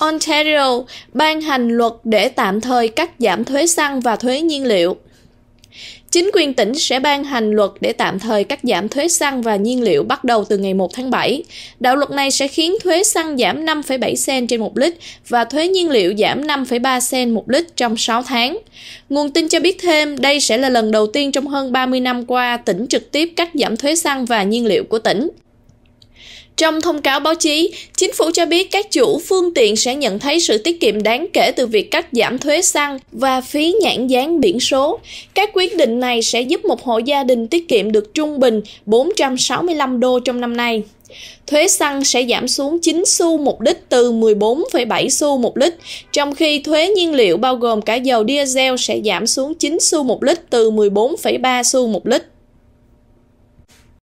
Ontario ban hành luật để tạm thời cắt giảm thuế xăng và thuế nhiên liệu. Chính quyền tỉnh sẽ ban hành luật để tạm thời cắt giảm thuế xăng và nhiên liệu bắt đầu từ ngày 1 tháng 7. Đạo luật này sẽ khiến thuế xăng giảm 5,7 cent trên 1 lít và thuế nhiên liệu giảm 5,3 cent 1 lít trong 6 tháng. Nguồn tin cho biết thêm, đây sẽ là lần đầu tiên trong hơn 30 năm qua tỉnh trực tiếp cắt giảm thuế xăng và nhiên liệu của tỉnh. Trong thông cáo báo chí, chính phủ cho biết các chủ phương tiện sẽ nhận thấy sự tiết kiệm đáng kể từ việc cắt giảm thuế xăng và phí nhãn dán biển số. Các quyết định này sẽ giúp một hộ gia đình tiết kiệm được trung bình 465 đô trong năm nay. Thuế xăng sẽ giảm xuống 9 xu một lít từ 14,7 xu một lít, trong khi thuế nhiên liệu bao gồm cả dầu diesel sẽ giảm xuống 9 xu một lít từ 14,3 xu một lít.